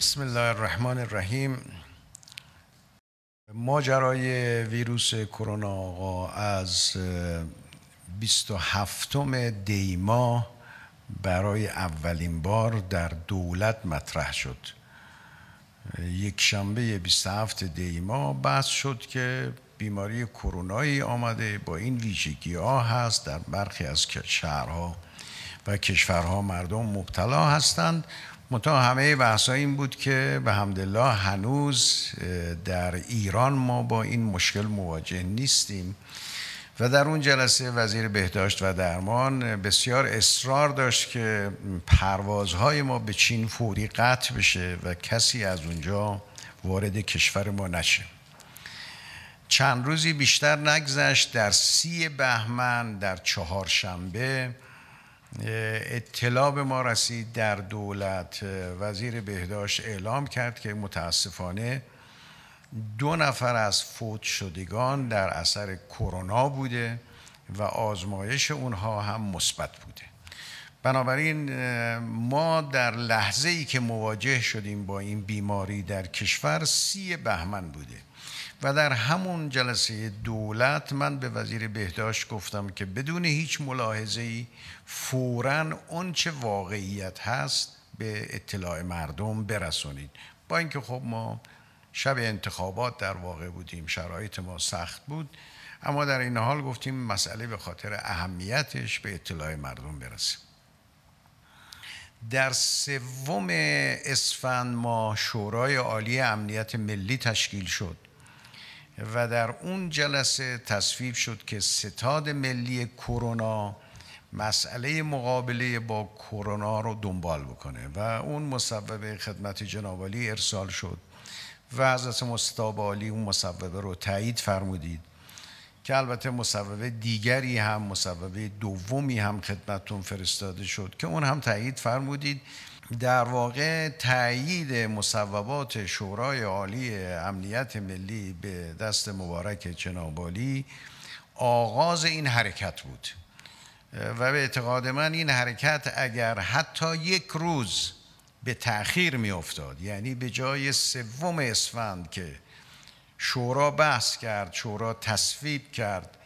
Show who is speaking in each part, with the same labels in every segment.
Speaker 1: بسم الله الرحمن الرحیم ماجرای ویروس کرونا آقا از 27 دیما برای اولین بار در دولت مطرح شد یک شنبه 27 دیما بحث شد که بیماری کرونایی آمده با این ویژگی ها هست در برخی از شهرها و کشورها مردم مبتلا هستند منتها همه بحث این بود که به همدلله هنوز در ایران ما با این مشکل مواجه نیستیم و در اون جلسه وزیر بهداشت و درمان بسیار اصرار داشت که پروازهای ما به چین فوری قطع بشه و کسی از اونجا وارد کشور ما نشه چند روزی بیشتر نگذشت در سی بهمن در چهارشنبه اطلاع به ما رسید در دولت وزیر بهداشت اعلام کرد که متاسفانه دو نفر از فوت شدگان در اثر کرونا بوده و آزمایش اونها هم مثبت بوده بنابراین ما در لحظه ای که مواجه شدیم با این بیماری در کشور سی بهمن بوده و در همون جلسه دولت من به وزیر بهداشت گفتم که بدون هیچ ملاحظه ای فورا چه واقعیت هست به اطلاع مردم برسونید با اینکه خب ما شب انتخابات در واقع بودیم شرایط ما سخت بود اما در این حال گفتیم مسئله به خاطر اهمیتش به اطلاع مردم برسیم در سوم اسفند ما شورای عالی امنیت ملی تشکیل شد و در اون جلسه تصویب شد که ستاد ملی کرونا مسئله مقابله با کرونا رو دنبال بکنه و اون مصوبه خدمت جناب ارسال شد و حضرت مصطاب علی اون مصوبه رو تایید فرمودید که البته مصوبه دیگری هم مصوبه دومی هم خدمتون فرستاده شد که اون هم تایید فرمودید در واقع تأیید مصوبات شورای عالی امنیت ملی به دست مبارک چنابالی آغاز این حرکت بود و به اعتقاد من این حرکت اگر حتی یک روز به تأخیر می افتاد یعنی به جای سوم اسفند که شورا بحث کرد شورا تصویب کرد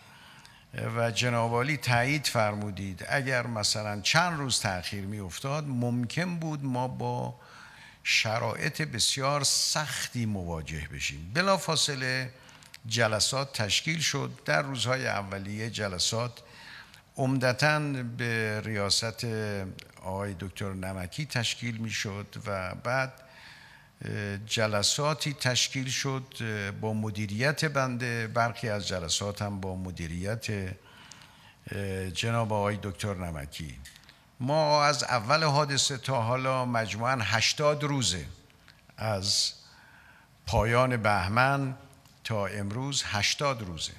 Speaker 1: و جنابالی تایید فرمودید اگر مثلا چند روز تاخیر می افتاد ممکن بود ما با شرایط بسیار سختی مواجه بشیم بلا فاصله جلسات تشکیل شد در روزهای اولیه جلسات عمدتا به ریاست آقای دکتر نمکی تشکیل می شد و بعد جلساتی تشکیل شد با مدیریت بنده برخی از جلسات هم با مدیریت جناب آقای دکتر نمکی ما از اول حادثه تا حالا مجموعا 80 روزه از پایان بهمن تا امروز 80 روزه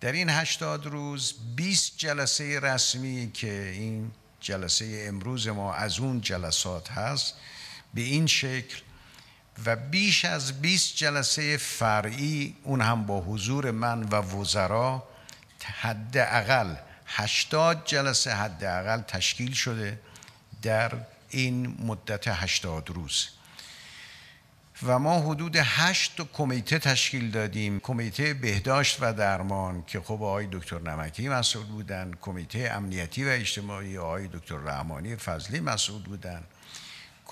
Speaker 1: در این هشتاد روز 20 جلسه رسمی که این جلسه امروز ما از اون جلسات هست به این شکل و بیش از 20 جلسه فرعی اون هم با حضور من و وزرا حداقل 80 جلسه حداقل تشکیل شده در این مدت 80 روز و ما حدود 8 کمیته تشکیل دادیم کمیته بهداشت و درمان که خب آقای دکتر نمکی مسئول بودن کمیته امنیتی و اجتماعی آقای دکتر رحمانی فضلی مسئول بودن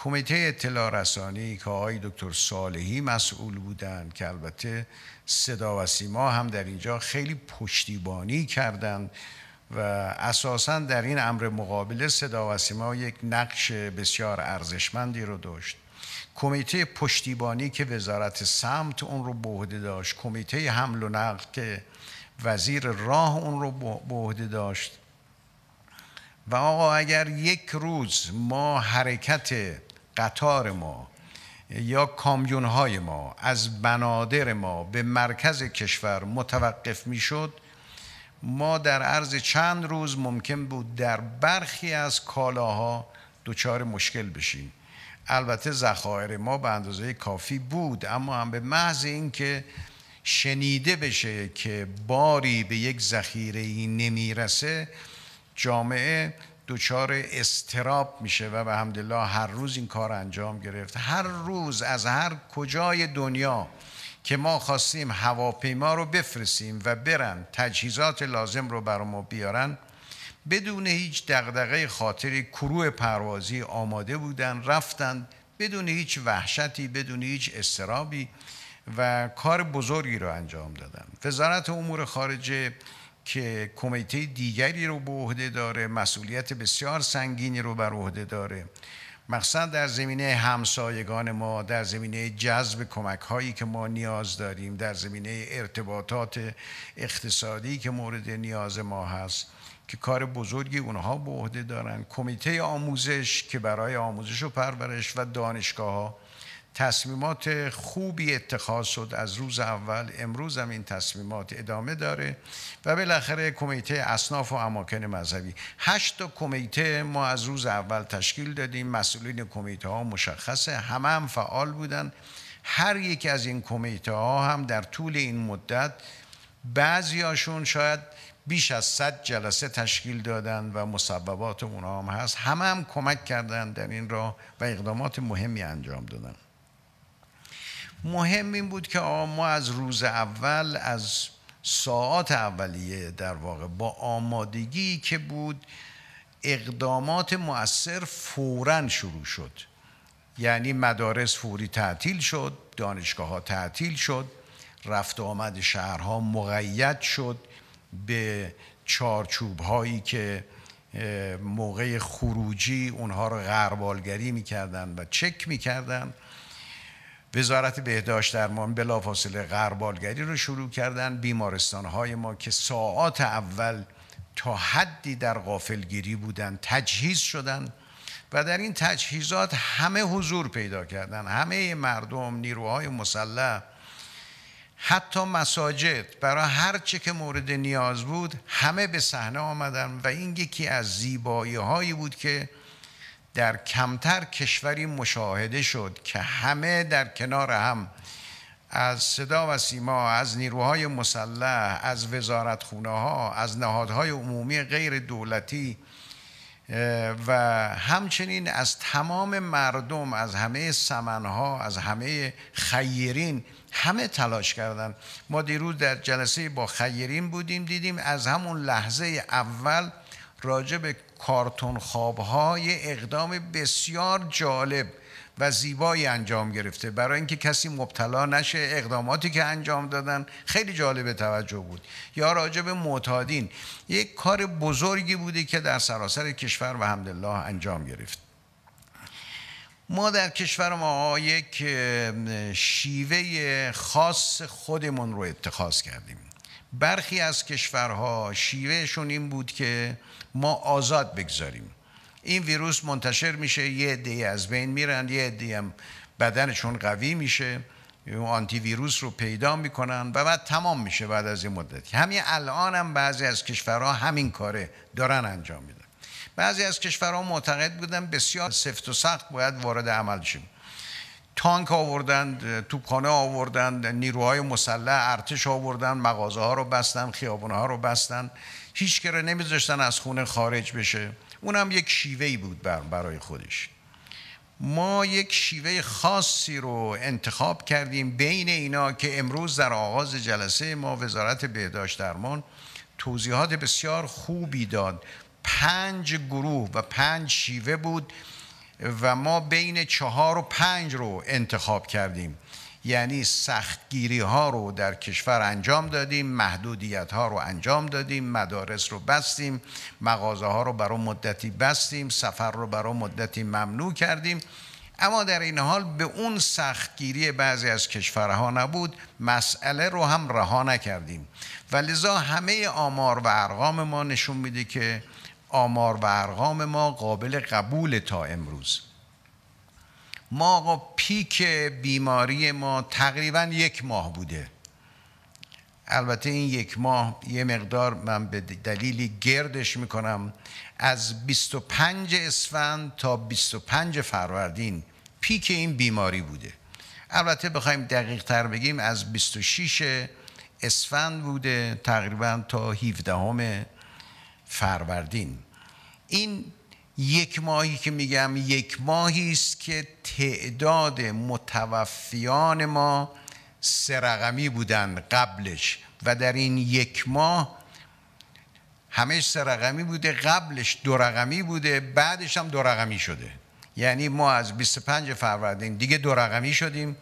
Speaker 1: کمیته اطلاع رسانی که آقای دکتر صالحی مسئول بودند که البته صدا و سیما هم در اینجا خیلی پشتیبانی کردند و اساسا در این امر مقابله صدا و سیما یک نقش بسیار ارزشمندی رو داشت کمیته پشتیبانی که وزارت سمت اون رو به عهده داشت کمیته حمل و نقل که وزیر راه اون رو به عهده داشت و آقا اگر یک روز ما حرکت قطار ما یا کامیون های ما از بنادر ما به مرکز کشور متوقف شد ما در عرض چند روز ممکن بود در برخی از کالاها دچار مشکل بشیم البته ذخایر ما به اندازه کافی بود اما هم به محض اینکه شنیده بشه که باری به یک ذخیره ای نمیرسه جامعه دچار استراب میشه و به همدلله هر روز این کار انجام گرفت هر روز از هر کجای دنیا که ما خواستیم هواپیما رو بفرستیم و برن تجهیزات لازم رو بر ما بیارن بدون هیچ دغدغه خاطری کروه پروازی آماده بودن رفتن بدون هیچ وحشتی بدون هیچ استرابی و کار بزرگی رو انجام دادن وزارت امور خارجه که کمیته دیگری رو به عهده داره مسئولیت بسیار سنگینی رو بر عهده داره مخصوصا در زمینه همسایگان ما در زمینه جذب کمک هایی که ما نیاز داریم در زمینه ارتباطات اقتصادی که مورد نیاز ما هست که کار بزرگی اونها به عهده دارن کمیته آموزش که برای آموزش و پرورش و دانشگاه ها تصمیمات خوبی اتخاذ شد از روز اول امروز هم این تصمیمات ادامه داره و بالاخره کمیته اصناف و اماکن مذهبی هشت کمیته ما از روز اول تشکیل دادیم مسئولین کمیته ها مشخصه همه هم فعال بودن هر یکی از این کمیته ها هم در طول این مدت هاشون شاید بیش از 100 جلسه تشکیل دادن و مسببات اونها هم هست همه هم کمک کردن در این راه و اقدامات مهمی انجام دادن مهم این بود که ما از روز اول از ساعت اولیه در واقع با آمادگی که بود اقدامات مؤثر فورا شروع شد یعنی مدارس فوری تعطیل شد دانشگاه ها تعطیل شد رفت آمد شهرها مقید شد به چارچوب هایی که موقع خروجی اونها رو غربالگری میکردن و چک میکردن وزارت بهداشت درمان بلافاصله غربالگری رو شروع کردن های ما که ساعات اول تا حدی در غافلگیری بودن تجهیز شدن و در این تجهیزات همه حضور پیدا کردن همه مردم نیروهای مسلح حتی مساجد برای هر چه که مورد نیاز بود همه به صحنه آمدن و این یکی از زیبایی هایی بود که در کمتر کشوری مشاهده شد که همه در کنار هم از صدا و سیما از نیروهای مسلح از وزارتخونه ها از نهادهای عمومی غیر دولتی و همچنین از تمام مردم از همه سمنها از همه خیرین همه تلاش کردند ما دیروز در جلسه با خیرین بودیم دیدیم از همون لحظه اول راجع به کارتون خوابهای اقدام بسیار جالب و زیبایی انجام گرفته برای اینکه کسی مبتلا نشه اقداماتی که انجام دادن خیلی جالب توجه بود یا راجب معتادین یک کار بزرگی بوده که در سراسر کشور و همدلله انجام گرفت ما در کشور ما یک شیوه خاص خودمون رو اتخاذ کردیم برخی از کشورها شیوهشون این بود که ما آزاد بگذاریم این ویروس منتشر میشه یه عده از بین میرن یه عده هم بدنشون قوی میشه آنتی ویروس رو پیدا میکنن و بعد تمام میشه بعد از این مدت همین الان هم بعضی از کشورها همین کاره دارن انجام میدن بعضی از کشورها معتقد بودن بسیار سفت و سخت باید وارد عمل شیم تانک آوردند، توپخانه آوردند، نیروهای مسلح ارتش آوردند، مغازه ها رو بستند، خیابونه ها رو بستند، هیچ کره نمیذاشتن از خونه خارج بشه اونم یک ای بود برای خودش ما یک شیوه خاصی رو انتخاب کردیم بین اینا که امروز در آغاز جلسه ما وزارت بهداشت درمان توضیحات بسیار خوبی داد پنج گروه و پنج شیوه بود و ما بین چهار و پنج رو انتخاب کردیم یعنی سختگیری ها رو در کشور انجام دادیم محدودیت ها رو انجام دادیم مدارس رو بستیم مغازه ها رو برای مدتی بستیم سفر رو برای مدتی ممنوع کردیم اما در این حال به اون سختگیری بعضی از کشورها نبود مسئله رو هم رها نکردیم و لذا همه آمار و ارقام ما نشون میده که آمار و ارقام ما قابل قبول تا امروز ما آقا پیک بیماری ما تقریبا یک ماه بوده البته این یک ماه یه مقدار من به دلیلی گردش میکنم از 25 اسفند تا 25 فروردین پیک این بیماری بوده البته بخوایم دقیق تر بگیم از 26 اسفند بوده تقریبا تا 17 فروردین این یک ماهی که میگم یک ماهی است که تعداد متوفیان ما سه رقمی بودن قبلش و در این یک ماه همه سه رقمی بوده قبلش دو رقمی بوده بعدش هم دو رقمی شده یعنی ما از 25 فروردین دیگه دو رقمی شدیم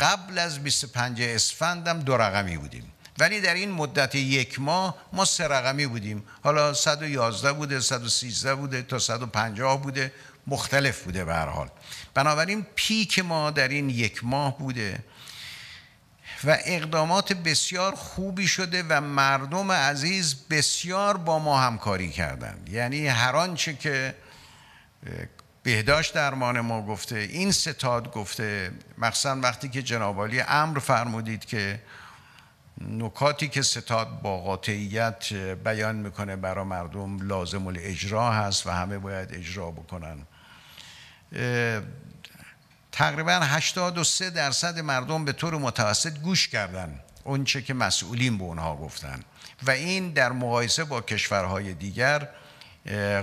Speaker 1: قبل از 25 اسفند هم دو رقمی بودیم ولی در این مدت یک ماه ما سه رقمی بودیم حالا 111 بوده 113 بوده تا 150 بوده مختلف بوده به هر حال بنابراین پیک ما در این یک ماه بوده و اقدامات بسیار خوبی شده و مردم عزیز بسیار با ما همکاری کردند یعنی هر آنچه که بهداشت درمان ما گفته این ستاد گفته مخصوصا وقتی که جنابالی امر فرمودید که نکاتی که ستاد با قاطعیت بیان میکنه برای مردم لازم الاجرا هست و همه باید اجرا بکنن تقریبا 83 درصد مردم به طور متوسط گوش کردن اونچه که مسئولین به اونها گفتن و این در مقایسه با کشورهای دیگر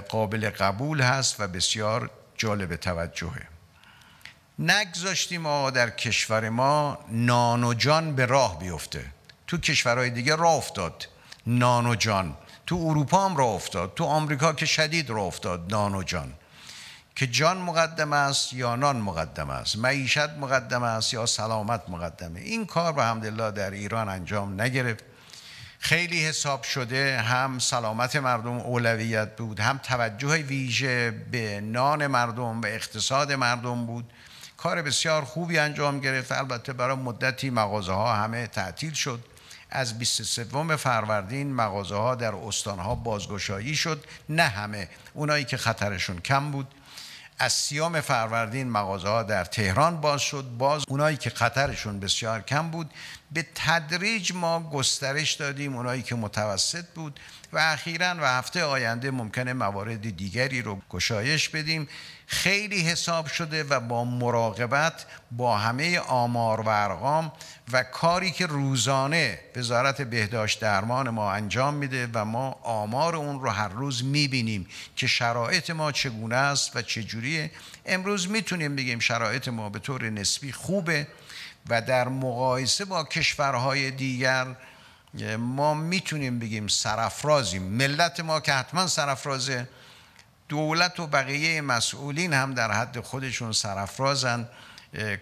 Speaker 1: قابل قبول هست و بسیار جالب توجهه نگذاشتیم آقا در کشور ما نان و جان به راه بیفته تو کشورهای دیگه راه افتاد نان و جان تو اروپا هم راه افتاد تو آمریکا که شدید راه افتاد نان و جان که جان مقدم است یا نان مقدم است معیشت مقدم است یا سلامت مقدمه این کار به حمدالله در ایران انجام نگرفت خیلی حساب شده هم سلامت مردم اولویت بود هم توجه ویژه به نان مردم و اقتصاد مردم بود کار بسیار خوبی انجام گرفت البته برای مدتی مغازه ها همه تعطیل شد از 23 فروردین مغازه ها در استان ها بازگشایی شد نه همه اونایی که خطرشون کم بود از سیام فروردین مغازه ها در تهران باز شد باز اونایی که خطرشون بسیار کم بود به تدریج ما گسترش دادیم اونایی که متوسط بود و اخیرا و هفته آینده ممکنه موارد دیگری رو گشایش بدیم خیلی حساب شده و با مراقبت با همه آمار و ارقام و کاری که روزانه وزارت بهداشت درمان ما انجام میده و ما آمار اون رو هر روز میبینیم که شرایط ما چگونه است و چجوریه امروز میتونیم بگیم شرایط ما به طور نسبی خوبه و در مقایسه با کشورهای دیگر ما میتونیم بگیم سرافرازیم ملت ما که حتما سرافرازه دولت و بقیه مسئولین هم در حد خودشون سرفرازن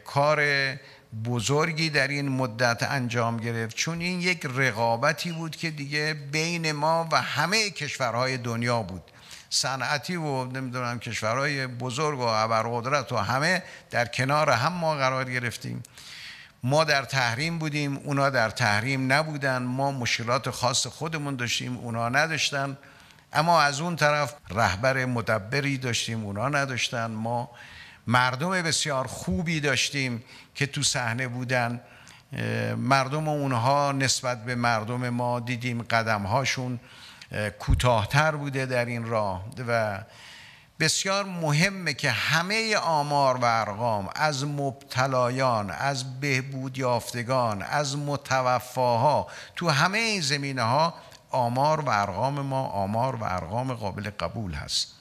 Speaker 1: کار بزرگی در این مدت انجام گرفت چون این یک رقابتی بود که دیگه بین ما و همه کشورهای دنیا بود صنعتی و نمیدونم کشورهای بزرگ و ابرقدرت و همه در کنار هم ما قرار گرفتیم ما در تحریم بودیم اونا در تحریم نبودن ما مشکلات خاص خودمون داشتیم اونا نداشتن اما از اون طرف رهبر مدبری داشتیم اونا نداشتن ما مردم بسیار خوبی داشتیم که تو صحنه بودن مردم اونها نسبت به مردم ما دیدیم قدمهاشون کوتاهتر بوده در این راه و بسیار مهمه که همه آمار و ارقام از مبتلایان از بهبود یافتگان از متوفاها تو همه این زمینه ها آمار و ارقام ما آمار و ارقام قابل قبول هست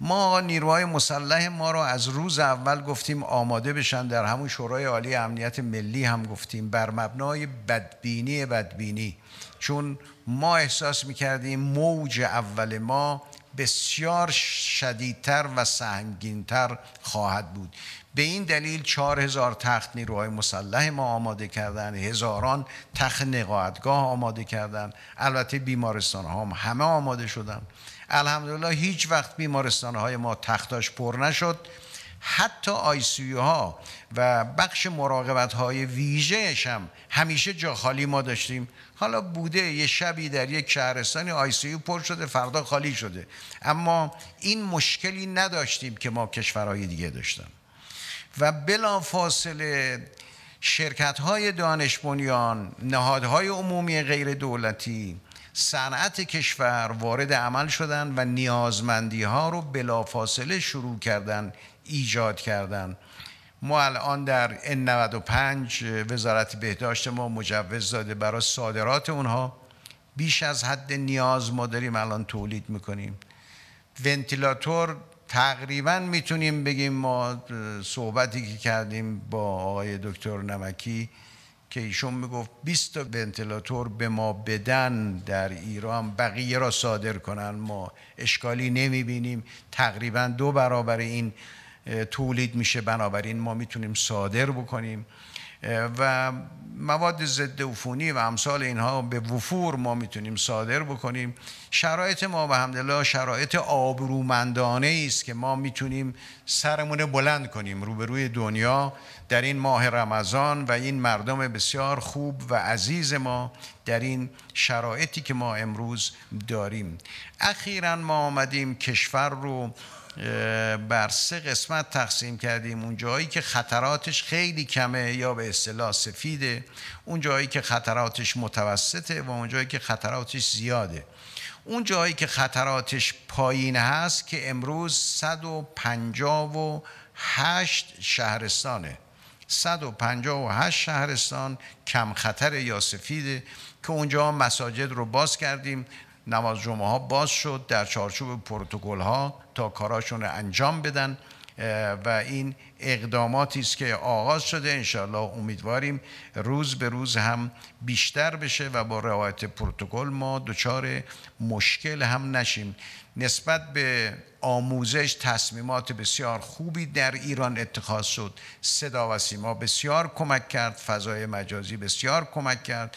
Speaker 1: ما نیروهای مسلح ما رو از روز اول گفتیم آماده بشن در همون شورای عالی امنیت ملی هم گفتیم بر مبنای بدبینی بدبینی چون ما احساس میکردیم موج اول ما بسیار شدیدتر و سنگینتر خواهد بود به این دلیل چهار هزار تخت نیروهای مسلح ما آماده کردن هزاران تخت نقاهتگاه آماده کردن البته بیمارستان هم همه آماده شدن الحمدلله هیچ وقت بیمارستان های ما تختاش پر نشد حتی آیسیو ها و بخش مراقبت های ویژه هم همیشه جا خالی ما داشتیم حالا بوده یه شبی در یک شهرستان آیسیو پر شده فردا خالی شده اما این مشکلی نداشتیم که ما کشورهای دیگه داشتم و بلا فاصله شرکت های دانش بنیان نهادهای عمومی غیر دولتی صنعت کشور وارد عمل شدن و نیازمندی ها رو بلافاصله شروع کردن ایجاد کردن ما الان در N95 وزارت بهداشت ما مجوز داده برای صادرات اونها بیش از حد نیاز ما داریم الان تولید میکنیم ونتیلاتور تقریبا میتونیم بگیم ما صحبتی که کردیم با آقای دکتر نمکی که ایشون میگفت 20 تا ونتیلاتور به ما بدن در ایران بقیه را صادر کنن ما اشکالی نمیبینیم تقریبا دو برابر این تولید میشه بنابراین ما میتونیم صادر بکنیم و مواد ضد عفونی و امثال اینها به وفور ما میتونیم صادر بکنیم شرایط ما به همدلله شرایط آبرومندانه است که ما میتونیم سرمونه بلند کنیم روبروی دنیا در این ماه رمضان و این مردم بسیار خوب و عزیز ما در این شرایطی که ما امروز داریم اخیرا ما آمدیم کشور رو بر سه قسمت تقسیم کردیم اون جایی که خطراتش خیلی کمه یا به اصطلاح سفیده اون جایی که خطراتش متوسطه و اون جایی که خطراتش زیاده اون جایی که خطراتش پایین هست که امروز 158 شهرستانه 158 شهرستان کم خطر یا سفیده که اونجا مساجد رو باز کردیم نماز جمعه ها باز شد در چارچوب پروتکل ها تا کاراشون انجام بدن و این اقداماتی است که آغاز شده انشالله امیدواریم روز به روز هم بیشتر بشه و با روایت پروتکل ما دچار مشکل هم نشیم نسبت به آموزش تصمیمات بسیار خوبی در ایران اتخاذ شد صدا و سیما بسیار کمک کرد فضای مجازی بسیار کمک کرد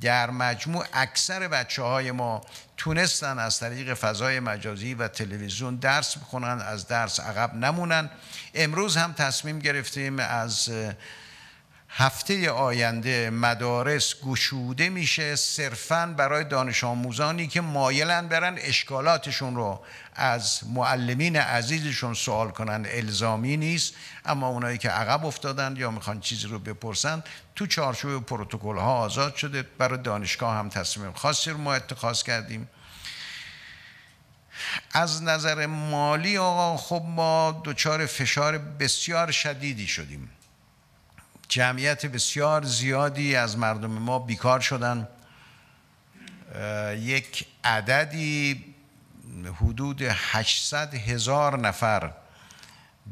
Speaker 1: در مجموع اکثر بچه های ما تونستن از طریق فضای مجازی و تلویزیون درس بخونن از درس عقب نمونن امروز هم تصمیم گرفتیم از هفته آینده مدارس گشوده میشه صرفا برای دانش آموزانی که مایلن برن اشکالاتشون رو از معلمین عزیزشون سوال کنن الزامی نیست اما اونایی که عقب افتادن یا میخوان چیزی رو بپرسن تو چارچوب پروتکل ها آزاد شده برای دانشگاه هم تصمیم خاصی رو ما اتخاذ کردیم از نظر مالی آقا خب ما دچار فشار بسیار شدیدی شدیم جمعیت بسیار زیادی از مردم ما بیکار شدن یک عددی حدود 800 هزار نفر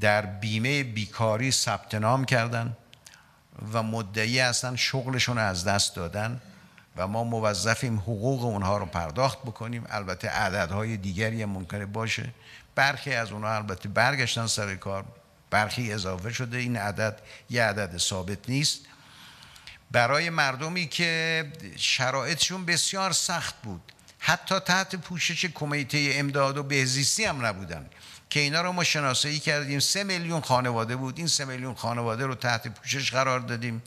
Speaker 1: در بیمه بیکاری ثبت نام کردن و مدعی هستن شغلشون از دست دادن و ما موظفیم حقوق اونها رو پرداخت بکنیم البته عددهای دیگری هم ممکنه باشه برخی از اونها البته برگشتن سر کار برخی اضافه شده این عدد یه عدد ثابت نیست برای مردمی که شرایطشون بسیار سخت بود حتی تحت پوشش کمیته امداد و بهزیستی هم نبودن که اینا رو ما شناسایی کردیم سه میلیون خانواده بود این سه میلیون خانواده رو تحت پوشش قرار دادیم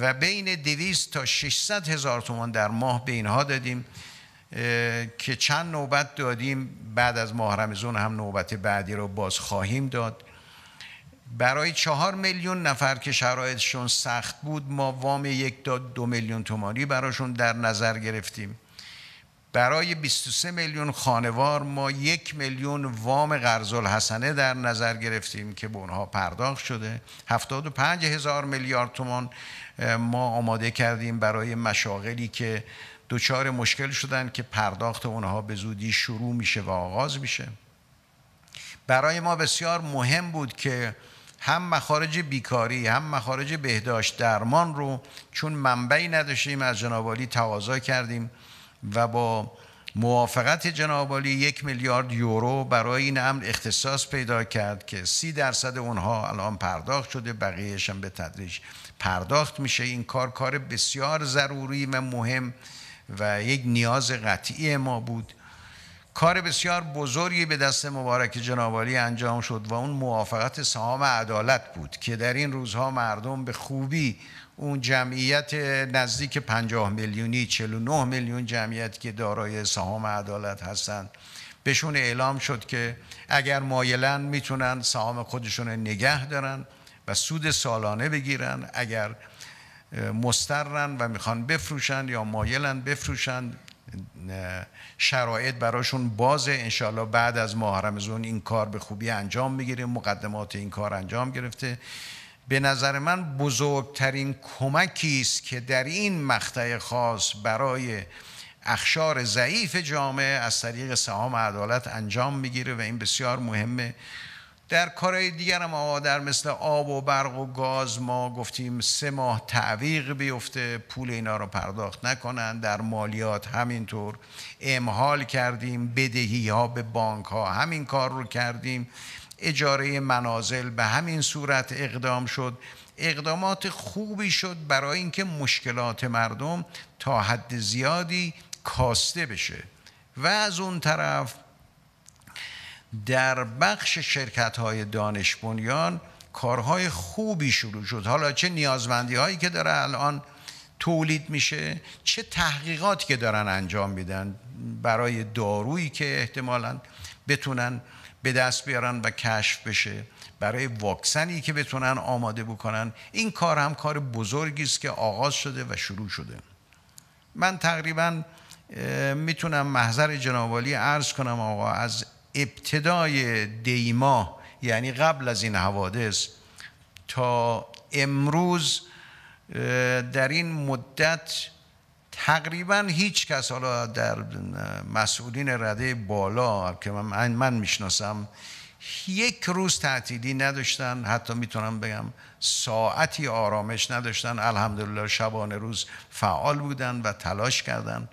Speaker 1: و بین دویست تا 600 هزار تومان در ماه به اینها دادیم که چند نوبت دادیم بعد از ماه رمزون هم نوبت بعدی رو باز خواهیم داد برای چهار میلیون نفر که شرایطشون سخت بود ما وام یک تا دو میلیون تومانی براشون در نظر گرفتیم برای 23 میلیون خانوار ما یک میلیون وام قرض الحسنه در نظر گرفتیم که به اونها پرداخت شده 75 هزار میلیارد تومان ما آماده کردیم برای مشاغلی که دچار مشکل شدن که پرداخت اونها به زودی شروع میشه و آغاز میشه برای ما بسیار مهم بود که هم مخارج بیکاری هم مخارج بهداشت درمان رو چون منبعی نداشتیم از جناب تقاضا کردیم و با موافقت جناب یک میلیارد یورو برای این امر اختصاص پیدا کرد که سی درصد اونها الان پرداخت شده بقیهش هم به تدریج پرداخت میشه این کار کار بسیار ضروری و مهم و یک نیاز قطعی ما بود کار بسیار بزرگی به دست مبارک جنابالی انجام شد و اون موافقت سهام عدالت بود که در این روزها مردم به خوبی اون جمعیت نزدیک 50 میلیونی 49 میلیون جمعیت که دارای سهام عدالت هستند بهشون اعلام شد که اگر مایلن میتونن سهام خودشون نگه دارن و سود سالانه بگیرن اگر مسترن و میخوان بفروشن یا مایلن بفروشن شرایط براشون بازه انشالله بعد از رمزون این کار به خوبی انجام میگیره مقدمات این کار انجام گرفته به نظر من بزرگترین کمکی است که در این مقطع خاص برای اخشار ضعیف جامعه از طریق سهام عدالت انجام میگیره و این بسیار مهمه در کارهای دیگر هم در مثل آب و برق و گاز ما گفتیم سه ماه تعویق بیفته پول اینا رو پرداخت نکنن در مالیات همینطور امحال کردیم بدهی ها به بانک ها همین کار رو کردیم اجاره منازل به همین صورت اقدام شد اقدامات خوبی شد برای اینکه مشکلات مردم تا حد زیادی کاسته بشه و از اون طرف در بخش شرکت های دانش بنیان کارهای خوبی شروع شد حالا چه نیازمندی هایی که داره الان تولید میشه چه تحقیقاتی که دارن انجام میدن برای دارویی که احتمالا بتونن به دست بیارن و کشف بشه برای واکسنی که بتونن آماده بکنن این کار هم کار بزرگی است که آغاز شده و شروع شده من تقریبا میتونم محضر جنابالی عرض کنم آقا از ابتدای دیما یعنی قبل از این حوادث تا امروز در این مدت تقریبا هیچ کس حالا در مسئولین رده بالا که من, من میشناسم یک روز تعطیلی نداشتن حتی میتونم بگم ساعتی آرامش نداشتن الحمدلله شبانه روز فعال بودن و تلاش کردند.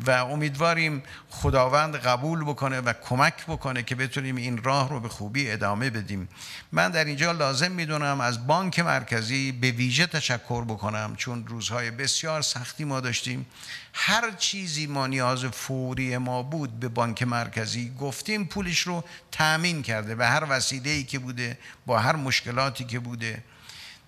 Speaker 1: و امیدواریم خداوند قبول بکنه و کمک بکنه که بتونیم این راه رو به خوبی ادامه بدیم من در اینجا لازم میدونم از بانک مرکزی به ویژه تشکر بکنم چون روزهای بسیار سختی ما داشتیم هر چیزی ما نیاز فوری ما بود به بانک مرکزی گفتیم پولش رو تأمین کرده و هر وسیله ای که بوده با هر مشکلاتی که بوده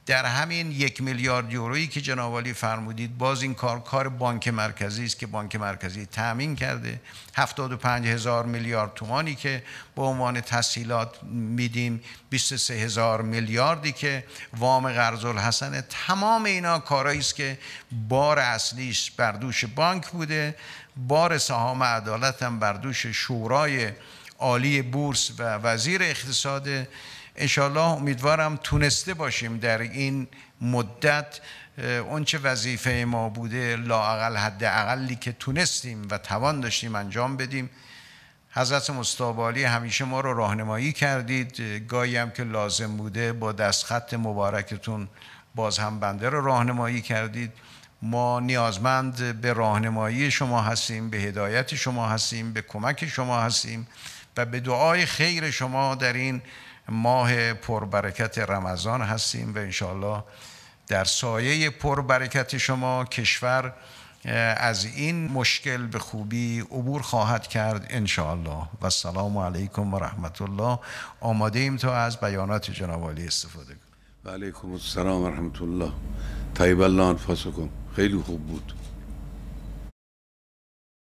Speaker 1: در همین یک میلیارد یورویی که جناب فرمودید باز این کار کار بانک مرکزی است که بانک مرکزی تامین کرده 75 هزار میلیارد تومانی که به عنوان تسهیلات میدیم 23 هزار میلیاردی که وام قرض الحسن تمام اینا کارایی است که بار اصلیش بر دوش بانک بوده بار سهام عدالت هم بر دوش شورای عالی بورس و وزیر اقتصاد انشالله امیدوارم تونسته باشیم در این مدت اونچه وظیفه ما بوده لاعقل حد اقلی که تونستیم و توان داشتیم انجام بدیم حضرت مستابالی همیشه ما رو راهنمایی کردید گاهی هم که لازم بوده با دستخط مبارکتون باز هم بنده رو راهنمایی کردید ما نیازمند به راهنمایی شما هستیم به هدایت شما هستیم به کمک شما هستیم و به دعای خیر شما در این ماه پربرکت رمضان هستیم و انشاءالله در سایه پربرکت شما کشور از این مشکل به خوبی عبور خواهد کرد انشاءالله و سلام علیکم و رحمت الله آماده ایم تا از بیانات جناب استفاده کنیم و علیکم السلام و رحمت الله طیب الله انفاسکم خیلی خوب بود